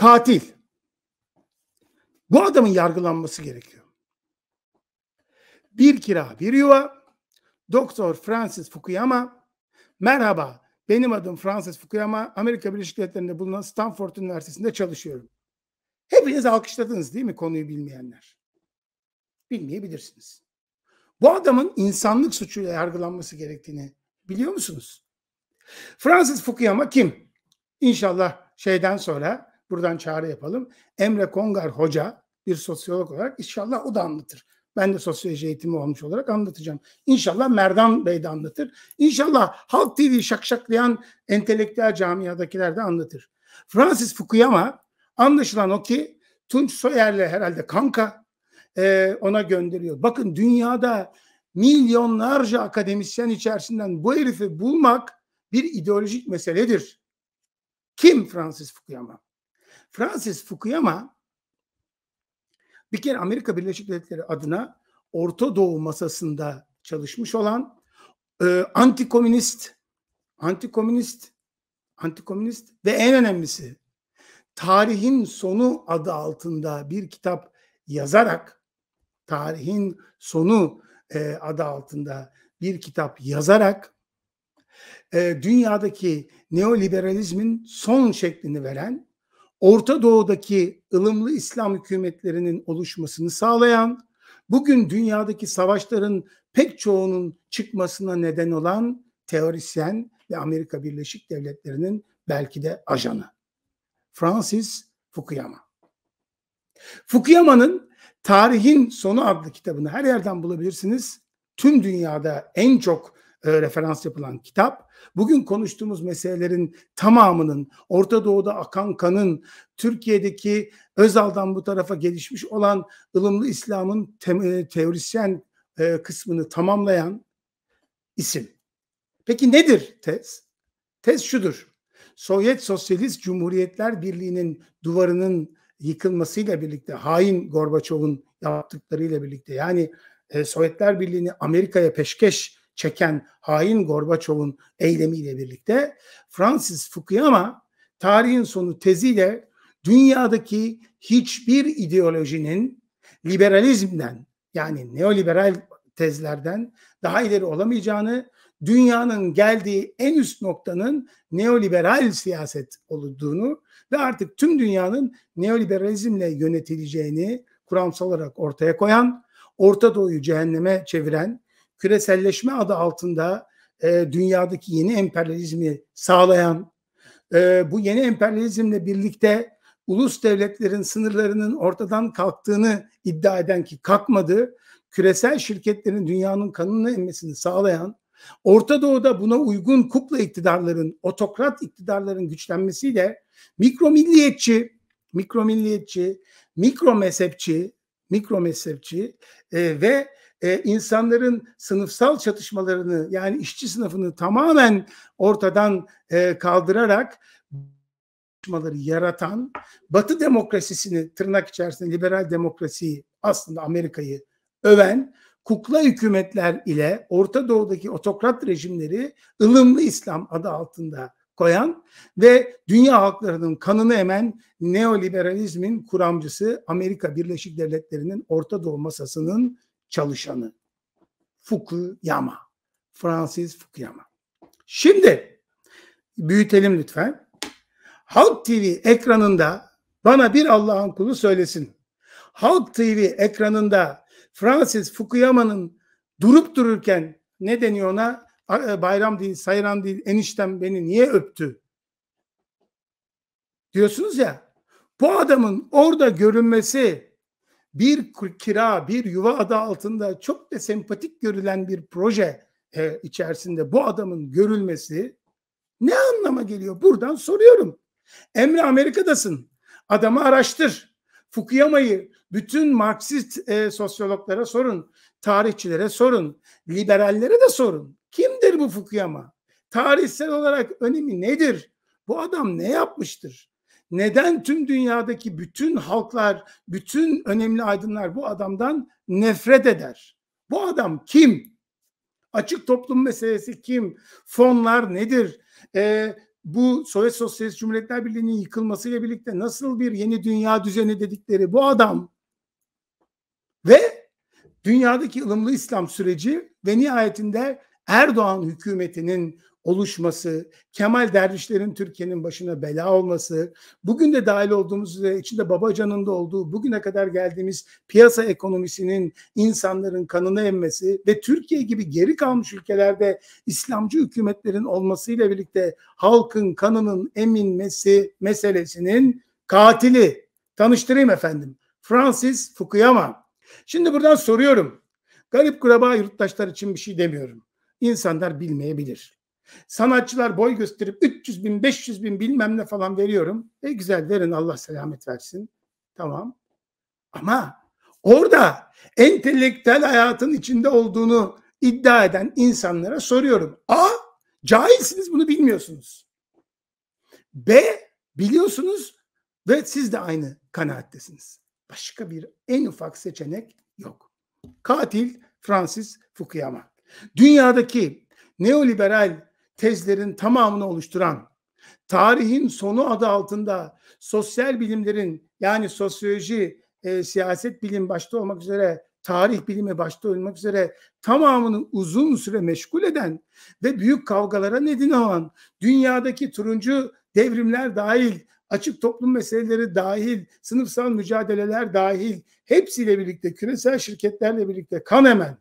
katil. Bu adamın yargılanması gerekiyor. Bir kira bir yuva. Doktor Francis Fukuyama. Merhaba benim adım Francis Fukuyama. Amerika Birleşik Devletleri'nde bulunan Stanford Üniversitesi'nde çalışıyorum. Hepiniz alkışladınız değil mi konuyu bilmeyenler? Bilmeyebilirsiniz. Bu adamın insanlık suçuyla yargılanması gerektiğini biliyor musunuz? Francis Fukuyama kim? İnşallah şeyden sonra Buradan çağrı yapalım. Emre Kongar Hoca bir sosyolog olarak inşallah o da anlatır. Ben de sosyoloji eğitimi olmuş olarak anlatacağım. İnşallah Merdan Bey de anlatır. İnşallah Halk TV şakşaklayan entelektüel camiadakiler de anlatır. Francis Fukuyama anlaşılan o ki Tunç Soyer'le herhalde kanka e, ona gönderiyor. Bakın dünyada milyonlarca akademisyen içerisinden bu herifi bulmak bir ideolojik meseledir. Kim Francis Fukuyama? Francis Fukuyama bir kere Amerika Birleşik Devletleri adına Orta Doğu masasında çalışmış olan e, antikomünist, antikomünist, antikomünist ve en önemlisi Tarihin Sonu adı altında bir kitap yazarak Tarihin Sonu e, adı altında bir kitap yazarak e, dünyadaki neoliberalizmin son şeklini veren Orta Doğu'daki ılımlı İslam hükümetlerinin oluşmasını sağlayan, bugün dünyadaki savaşların pek çoğunun çıkmasına neden olan teorisyen ve Amerika Birleşik Devletleri'nin belki de ajanı. Francis Fukuyama. Fukuyama'nın Tarihin Sonu adlı kitabını her yerden bulabilirsiniz. Tüm dünyada en çok e, referans yapılan kitap. Bugün konuştuğumuz meselelerin tamamının Orta Doğu'da akan kanın Türkiye'deki Özal'dan bu tarafa gelişmiş olan ılımlı İslam'ın te- e, teorisyen e, kısmını tamamlayan isim. Peki nedir tez? Tez şudur. Sovyet Sosyalist Cumhuriyetler Birliği'nin duvarının yıkılmasıyla birlikte hain Gorbaçov'un yaptıklarıyla birlikte yani e, Sovyetler Birliği'ni Amerika'ya peşkeş çeken hain Gorbaçov'un eylemiyle birlikte Francis Fukuyama tarihin sonu teziyle dünyadaki hiçbir ideolojinin liberalizmden yani neoliberal tezlerden daha ileri olamayacağını, dünyanın geldiği en üst noktanın neoliberal siyaset olduğunu ve artık tüm dünyanın neoliberalizmle yönetileceğini kuramsal olarak ortaya koyan, Orta Doğu'yu cehenneme çeviren küreselleşme adı altında e, dünyadaki yeni emperyalizmi sağlayan, e, bu yeni emperyalizmle birlikte ulus devletlerin sınırlarının ortadan kalktığını iddia eden ki kalkmadı, küresel şirketlerin dünyanın kanını emmesini sağlayan, Orta Doğu'da buna uygun kupla iktidarların, otokrat iktidarların güçlenmesiyle mikro milliyetçi, mikro milliyetçi, mikro mezhepçi, mikro mezhepçi e, ve e, insanların sınıfsal çatışmalarını yani işçi sınıfını tamamen ortadan e, kaldırarak çatışmaları yaratan Batı demokrasisini tırnak içerisinde liberal demokrasiyi aslında Amerika'yı öven kukla hükümetler ile Orta Doğu'daki otokrat rejimleri ılımlı İslam adı altında koyan ve dünya halklarının kanını emen neoliberalizmin kuramcısı Amerika Birleşik Devletleri'nin Orta Doğu masasının çalışanı Fukuyama. Francis Fukuyama. Şimdi büyütelim lütfen. Halk TV ekranında bana bir Allah'ın kulu söylesin. Halk TV ekranında Francis Fukuyama'nın durup dururken ne deniyor ona? E, bayram değil, sayran değil, eniştem beni niye öptü? Diyorsunuz ya. Bu adamın orada görünmesi bir kira, bir yuva adı altında çok da sempatik görülen bir proje e, içerisinde bu adamın görülmesi ne anlama geliyor? Buradan soruyorum. Emre Amerika'dasın. Adamı araştır. Fukuyama'yı bütün Marksist e, sosyologlara sorun, tarihçilere sorun, liberallere de sorun. Kimdir bu Fukuyama? Tarihsel olarak önemi nedir? Bu adam ne yapmıştır? neden tüm dünyadaki bütün halklar, bütün önemli aydınlar bu adamdan nefret eder? Bu adam kim? Açık toplum meselesi kim? Fonlar nedir? E, bu Sovyet Sosyalist Cumhuriyetler Birliği'nin yıkılmasıyla birlikte nasıl bir yeni dünya düzeni dedikleri bu adam ve dünyadaki ılımlı İslam süreci ve nihayetinde Erdoğan hükümetinin oluşması, Kemal Dervişlerin Türkiye'nin başına bela olması, bugün de dahil olduğumuz ve içinde Babacan'ın da olduğu bugüne kadar geldiğimiz piyasa ekonomisinin insanların kanını emmesi ve Türkiye gibi geri kalmış ülkelerde İslamcı hükümetlerin olmasıyla birlikte halkın kanının eminmesi meselesinin katili. Tanıştırayım efendim. Francis Fukuyama. Şimdi buradan soruyorum. Garip kuraba yurttaşlar için bir şey demiyorum. İnsanlar bilmeyebilir. Sanatçılar boy gösterip 300 bin, 500 bin bilmem ne falan veriyorum. E güzel verin Allah selamet versin. Tamam. Ama orada entelektüel hayatın içinde olduğunu iddia eden insanlara soruyorum. A. Cahilsiniz bunu bilmiyorsunuz. B. Biliyorsunuz ve siz de aynı kanaattesiniz. Başka bir en ufak seçenek yok. Katil Francis Fukuyama. Dünyadaki neoliberal tezlerin tamamını oluşturan, tarihin sonu adı altında sosyal bilimlerin yani sosyoloji, e, siyaset bilim başta olmak üzere tarih bilimi başta olmak üzere tamamını uzun süre meşgul eden ve büyük kavgalara neden olan dünyadaki turuncu devrimler dahil, açık toplum meseleleri dahil, sınıfsal mücadeleler dahil hepsiyle birlikte küresel şirketlerle birlikte kan hemen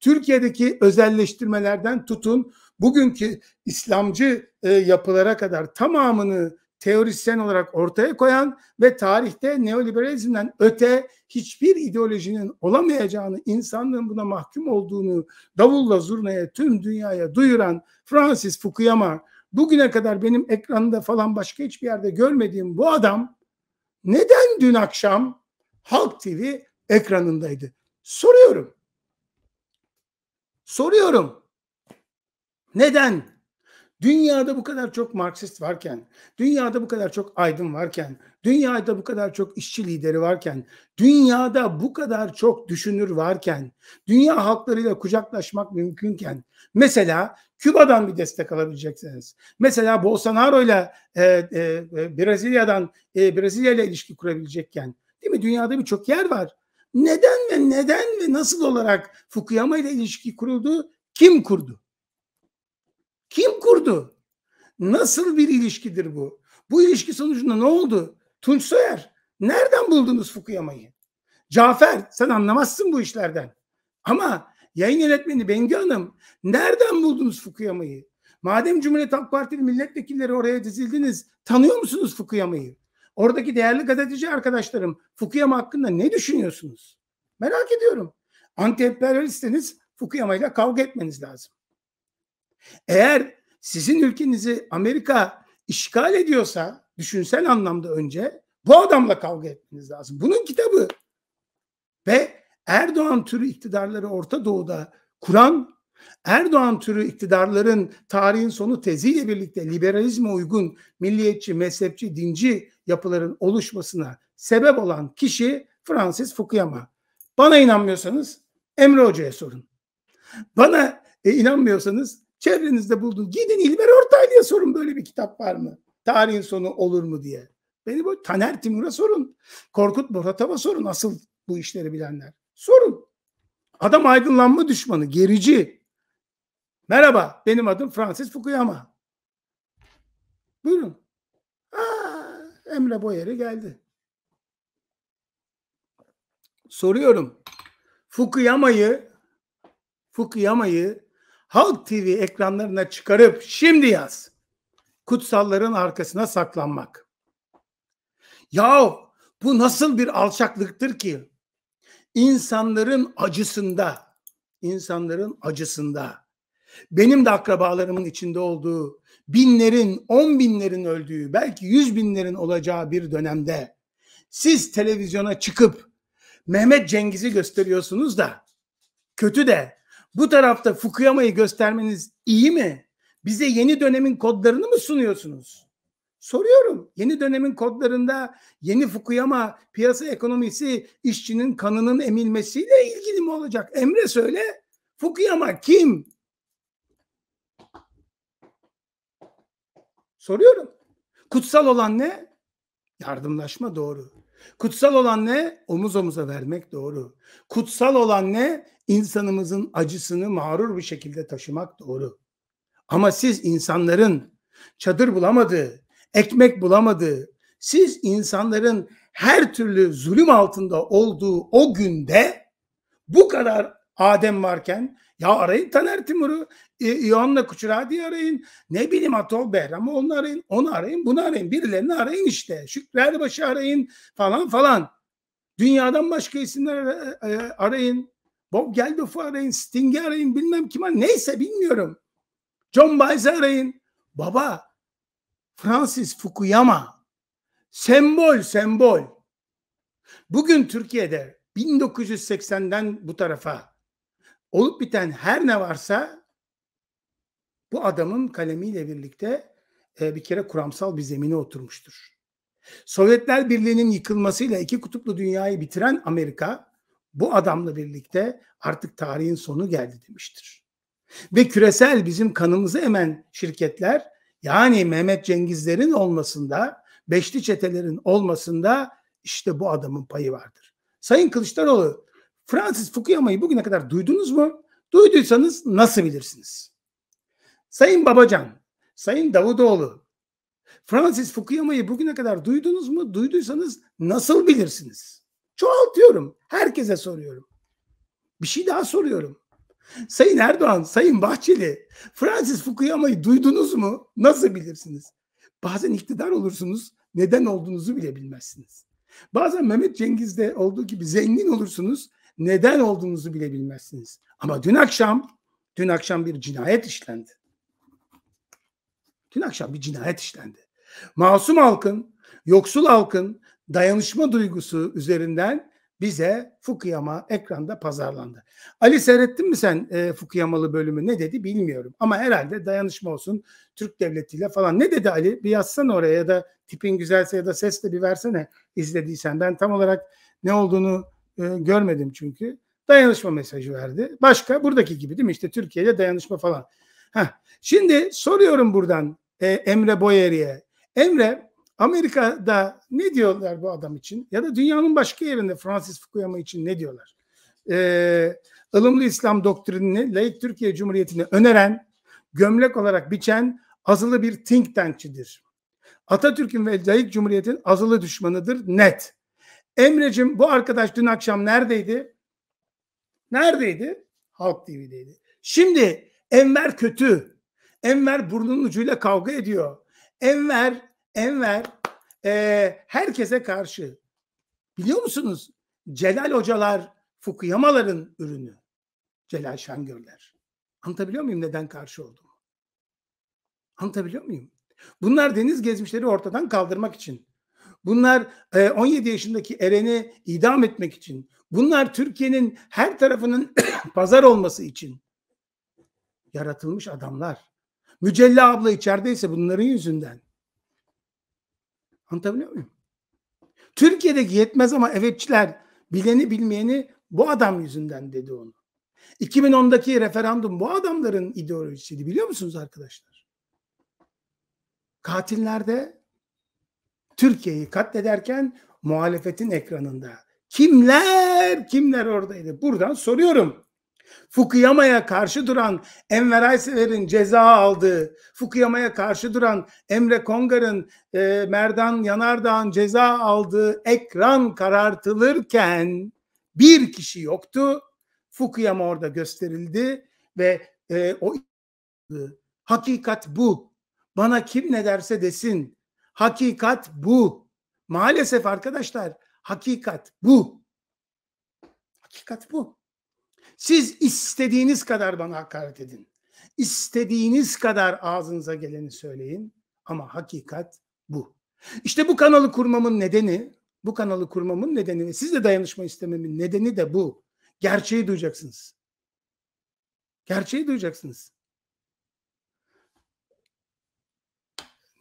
Türkiye'deki özelleştirmelerden tutun bugünkü İslamcı e, yapılara kadar tamamını teorisyen olarak ortaya koyan ve tarihte neoliberalizmden öte hiçbir ideolojinin olamayacağını, insanlığın buna mahkum olduğunu davulla zurnaya tüm dünyaya duyuran Francis Fukuyama bugüne kadar benim ekranda falan başka hiçbir yerde görmediğim bu adam neden dün akşam Halk TV ekranındaydı? Soruyorum. Soruyorum. Neden? Dünyada bu kadar çok Marksist varken, dünyada bu kadar çok aydın varken, dünyada bu kadar çok işçi lideri varken, dünyada bu kadar çok düşünür varken, dünya halklarıyla kucaklaşmak mümkünken, mesela Küba'dan bir destek alabileceksiniz. Mesela Bolsonaro ile e, e, Brezilya'dan e, Brezilya ile ilişki kurabilecekken, değil mi? Dünyada birçok yer var. Neden ve neden ve nasıl olarak Fukuyama ile ilişki kuruldu? Kim kurdu? Kim kurdu? Nasıl bir ilişkidir bu? Bu ilişki sonucunda ne oldu? Tunç Soyer, nereden buldunuz Fukuyama'yı? Cafer, sen anlamazsın bu işlerden. Ama yayın yönetmeni Bengi Hanım, nereden buldunuz Fukuyama'yı? Madem Cumhuriyet Halk Partili milletvekilleri oraya dizildiniz, tanıyor musunuz Fukuyama'yı? Oradaki değerli gazeteci arkadaşlarım, Fukuyama hakkında ne düşünüyorsunuz? Merak ediyorum. Anti-emperyalistseniz Fukuyama kavga etmeniz lazım. Eğer sizin ülkenizi Amerika işgal ediyorsa düşünsel anlamda önce bu adamla kavga etmeniz lazım. Bunun kitabı ve Erdoğan türü iktidarları Orta Doğu'da kuran Erdoğan türü iktidarların tarihin sonu teziyle birlikte liberalizme uygun milliyetçi, mezhepçi, dinci yapıların oluşmasına sebep olan kişi Francis Fukuyama. Bana inanmıyorsanız Emre Hoca'ya sorun. Bana e, inanmıyorsanız Çevrenizde buldun. Gidin İlber Ortaylı'ya sorun böyle bir kitap var mı? Tarihin sonu olur mu diye. Beni bu Taner Timur'a sorun. Korkut Borat'a sorun asıl bu işleri bilenler. Sorun. Adam aydınlanma düşmanı, gerici. Merhaba, benim adım Francis Fukuyama. Buyurun. Aa, Emre Boyer'e geldi. Soruyorum. Fukuyama'yı Fukuyama'yı Halk TV ekranlarına çıkarıp şimdi yaz. Kutsalların arkasına saklanmak. Yahu bu nasıl bir alçaklıktır ki? İnsanların acısında, insanların acısında, benim de akrabalarımın içinde olduğu, binlerin, on binlerin öldüğü, belki yüz binlerin olacağı bir dönemde siz televizyona çıkıp Mehmet Cengiz'i gösteriyorsunuz da kötü de bu tarafta Fukuyama'yı göstermeniz iyi mi? Bize yeni dönemin kodlarını mı sunuyorsunuz? Soruyorum. Yeni dönemin kodlarında yeni Fukuyama piyasa ekonomisi işçinin kanının emilmesiyle ilgili mi olacak? Emre söyle. Fukuyama kim? Soruyorum. Kutsal olan ne? Yardımlaşma doğru. Kutsal olan ne? Omuz omuza vermek doğru. Kutsal olan ne? İnsanımızın acısını mağrur bir şekilde taşımak doğru. Ama siz insanların çadır bulamadığı, ekmek bulamadığı, siz insanların her türlü zulüm altında olduğu o günde bu kadar Adem varken ya arayın Taner Timur'u, İon'la Kuçuradi'yi arayın. Ne bileyim Atol Behram'ı onu arayın, onu arayın, bunu arayın. Birilerini arayın işte. Şükrü Erbaş'ı arayın falan falan. Dünyadan başka isimler e, e, arayın. Bob Geldof'u arayın, Sting'i arayın, bilmem kim arayın. Neyse bilmiyorum. John Baez'i arayın. Baba, Francis Fukuyama. Sembol, sembol. Bugün Türkiye'de 1980'den bu tarafa olup biten her ne varsa bu adamın kalemiyle birlikte e, bir kere kuramsal bir zemine oturmuştur. Sovyetler Birliği'nin yıkılmasıyla iki kutuplu dünyayı bitiren Amerika bu adamla birlikte artık tarihin sonu geldi demiştir. Ve küresel bizim kanımızı emen şirketler yani Mehmet Cengizlerin olmasında, Beşli çetelerin olmasında işte bu adamın payı vardır. Sayın Kılıçdaroğlu Francis Fukuyama'yı bugüne kadar duydunuz mu? Duyduysanız nasıl bilirsiniz? Sayın Babacan, Sayın Davutoğlu, Francis Fukuyama'yı bugüne kadar duydunuz mu? Duyduysanız nasıl bilirsiniz? Çoğaltıyorum. Herkese soruyorum. Bir şey daha soruyorum. Sayın Erdoğan, Sayın Bahçeli, Francis Fukuyama'yı duydunuz mu? Nasıl bilirsiniz? Bazen iktidar olursunuz, neden olduğunuzu bile bilmezsiniz. Bazen Mehmet Cengiz'de olduğu gibi zengin olursunuz, neden olduğunuzu bile bilmezsiniz. Ama dün akşam, dün akşam bir cinayet işlendi. Dün akşam bir cinayet işlendi. Masum halkın, yoksul halkın dayanışma duygusu üzerinden bize Fukuyama ekranda pazarlandı. Ali seyrettin mi sen e, Fukuyamalı bölümü ne dedi bilmiyorum. Ama herhalde dayanışma olsun Türk devletiyle falan. Ne dedi Ali? Bir yazsan oraya ya da tipin güzelse ya da ses de bir versene izlediysen. Ben tam olarak ne olduğunu e, görmedim çünkü. Dayanışma mesajı verdi. Başka buradaki gibi değil mi? İşte Türkiye'de dayanışma falan. Heh. Şimdi soruyorum buradan e, Emre Boyeri'ye. Emre Amerika'da ne diyorlar bu adam için? Ya da dünyanın başka yerinde Francis Fukuyama için ne diyorlar? Ee, ılımlı İslam doktrinini layık Türkiye Cumhuriyeti'ne öneren, gömlek olarak biçen azılı bir think tankçidir. Atatürk'ün ve layık cumhuriyetin azılı düşmanıdır net. Emre'cim bu arkadaş dün akşam neredeydi? Neredeydi? Halk TV'deydi. Şimdi Enver kötü. Enver burnunun ucuyla kavga ediyor. Enver, Enver e, herkese karşı. Biliyor musunuz? Celal hocalar Fukuyamaların ürünü. Celal Şengörler. Anlatabiliyor muyum neden karşı olduğumu? Anlatabiliyor muyum? Bunlar deniz gezmişleri ortadan kaldırmak için. Bunlar 17 e, yaşındaki Eren'i idam etmek için. Bunlar Türkiye'nin her tarafının pazar olması için yaratılmış adamlar. Mücella abla içerideyse bunların yüzünden. Anlatabiliyor muyum? Türkiye'deki yetmez ama evetçiler bileni bilmeyeni bu adam yüzünden dedi onu. 2010'daki referandum bu adamların ideolojisiydi biliyor musunuz arkadaşlar? Katillerde Türkiye'yi katlederken muhalefetin ekranında. Kimler kimler oradaydı? Buradan soruyorum. Fukuyama'ya karşı duran Enver Aysever'in ceza aldığı, Fukuyama'ya karşı duran Emre Kongar'ın, e, Merdan Yanardağ'ın ceza aldığı ekran karartılırken bir kişi yoktu. Fukuyama orada gösterildi ve e, o hakikat bu. Bana kim ne derse desin Hakikat bu. Maalesef arkadaşlar hakikat bu. Hakikat bu. Siz istediğiniz kadar bana hakaret edin. İstediğiniz kadar ağzınıza geleni söyleyin ama hakikat bu. İşte bu kanalı kurmamın nedeni, bu kanalı kurmamın nedeni ve sizle dayanışma istememin nedeni de bu. Gerçeği duyacaksınız. Gerçeği duyacaksınız.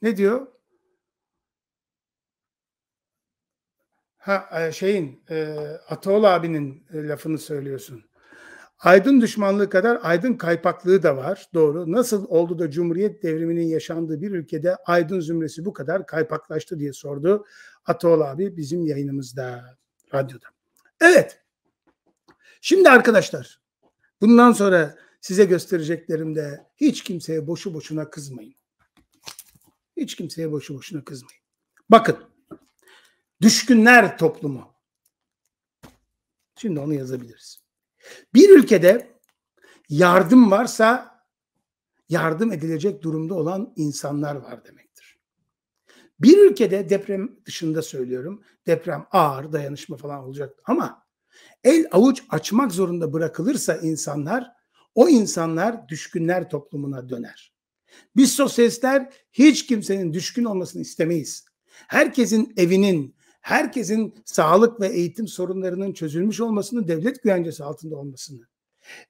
Ne diyor? Ha e, şeyin e, Ataol abinin e, lafını söylüyorsun. Aydın düşmanlığı kadar aydın kaypaklığı da var. Doğru. Nasıl oldu da Cumhuriyet devriminin yaşandığı bir ülkede aydın zümresi bu kadar kaypaklaştı diye sordu Ataol abi bizim yayınımızda, radyoda. Evet. Şimdi arkadaşlar bundan sonra size göstereceklerimde hiç kimseye boşu boşuna kızmayın. Hiç kimseye boşu boşuna kızmayın. Bakın Düşkünler toplumu. Şimdi onu yazabiliriz. Bir ülkede yardım varsa yardım edilecek durumda olan insanlar var demektir. Bir ülkede deprem dışında söylüyorum. Deprem ağır, dayanışma falan olacak ama el avuç açmak zorunda bırakılırsa insanlar o insanlar düşkünler toplumuna döner. Biz sosyalistler hiç kimsenin düşkün olmasını istemeyiz. Herkesin evinin, herkesin sağlık ve eğitim sorunlarının çözülmüş olmasını, devlet güvencesi altında olmasını.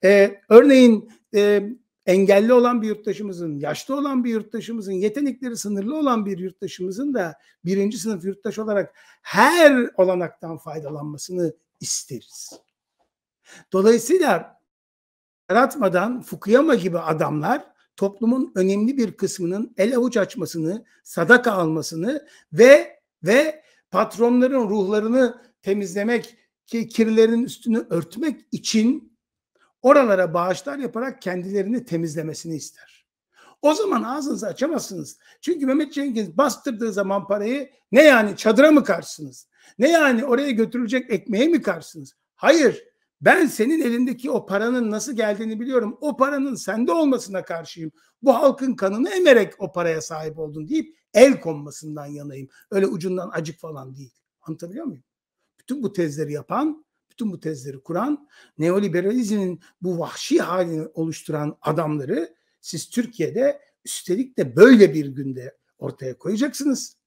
Ee, örneğin e, engelli olan bir yurttaşımızın, yaşlı olan bir yurttaşımızın, yetenekleri sınırlı olan bir yurttaşımızın da birinci sınıf yurttaş olarak her olanaktan faydalanmasını isteriz. Dolayısıyla yaratmadan Fukuyama gibi adamlar toplumun önemli bir kısmının el avuç açmasını, sadaka almasını ve ve patronların ruhlarını temizlemek, ki kirlerin üstünü örtmek için oralara bağışlar yaparak kendilerini temizlemesini ister. O zaman ağzınızı açamazsınız. Çünkü Mehmet Cengiz bastırdığı zaman parayı ne yani çadıra mı karsınız? Ne yani oraya götürülecek ekmeğe mi karsınız? Hayır. Ben senin elindeki o paranın nasıl geldiğini biliyorum. O paranın sende olmasına karşıyım. Bu halkın kanını emerek o paraya sahip oldun deyip el konmasından yanayım. Öyle ucundan acık falan değil. Anlatabiliyor muyum? Bütün bu tezleri yapan, bütün bu tezleri kuran, neoliberalizmin bu vahşi halini oluşturan adamları siz Türkiye'de üstelik de böyle bir günde ortaya koyacaksınız.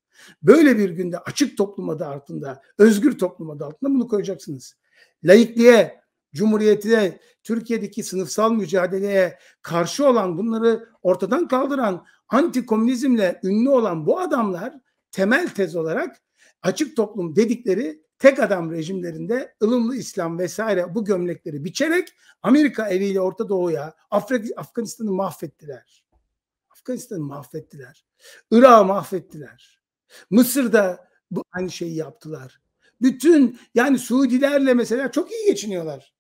Böyle bir günde açık toplum adı altında, özgür toplum adı altında bunu koyacaksınız laikliğe, Cumhuriyet'e, Türkiye'deki sınıfsal mücadeleye karşı olan bunları ortadan kaldıran antikomünizmle ünlü olan bu adamlar temel tez olarak açık toplum dedikleri tek adam rejimlerinde ılımlı İslam vesaire bu gömlekleri biçerek Amerika eliyle Orta Doğu'ya Afganistan'ı mahvettiler. Afganistan'ı mahvettiler. Irak'ı mahvettiler. Mısır'da bu aynı şeyi yaptılar. Bütün yani Suudilerle mesela çok iyi geçiniyorlar.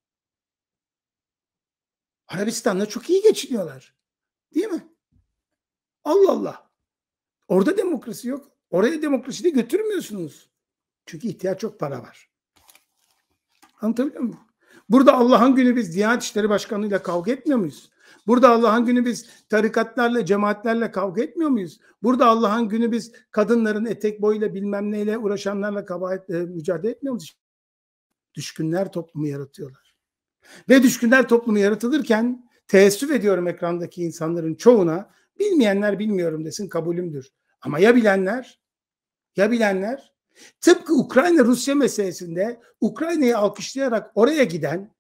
Arabistan'la çok iyi geçiniyorlar. Değil mi? Allah Allah. Orada demokrasi yok. Oraya demokrasi de götürmüyorsunuz. Çünkü ihtiyaç çok para var. Anlatabiliyor muyum? Burada Allah'ın günü biz Diyanet İşleri başkanıyla kavga etmiyor muyuz? Burada Allah'ın günü biz tarikatlarla, cemaatlerle kavga etmiyor muyuz? Burada Allah'ın günü biz kadınların etek boyuyla bilmem neyle uğraşanlarla kabahat, e, mücadele etmiyor muyuz? Düşkünler toplumu yaratıyorlar. Ve düşkünler toplumu yaratılırken teessüf ediyorum ekrandaki insanların çoğuna bilmeyenler bilmiyorum desin kabulümdür. Ama ya bilenler? Ya bilenler? Tıpkı Ukrayna-Rusya meselesinde Ukrayna'yı alkışlayarak oraya giden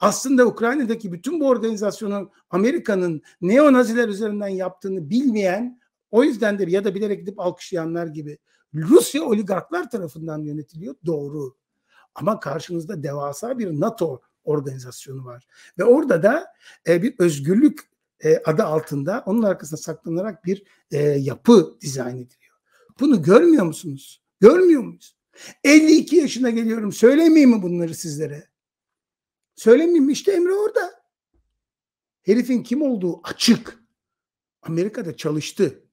aslında Ukrayna'daki bütün bu organizasyonun Amerika'nın neonaziler üzerinden yaptığını bilmeyen o yüzden de ya da bilerek gidip alkışlayanlar gibi Rusya oligarklar tarafından yönetiliyor doğru. Ama karşınızda devasa bir NATO organizasyonu var. Ve orada da e, bir özgürlük e, adı altında onun arkasına saklanarak bir e, yapı dizayn ediliyor. Bunu görmüyor musunuz? Görmüyor muyuz? 52 yaşına geliyorum. Söylemeyeyim mi bunları sizlere? Söylemeyeyim mi? İşte Emre orada. Herifin kim olduğu açık. Amerika'da çalıştı.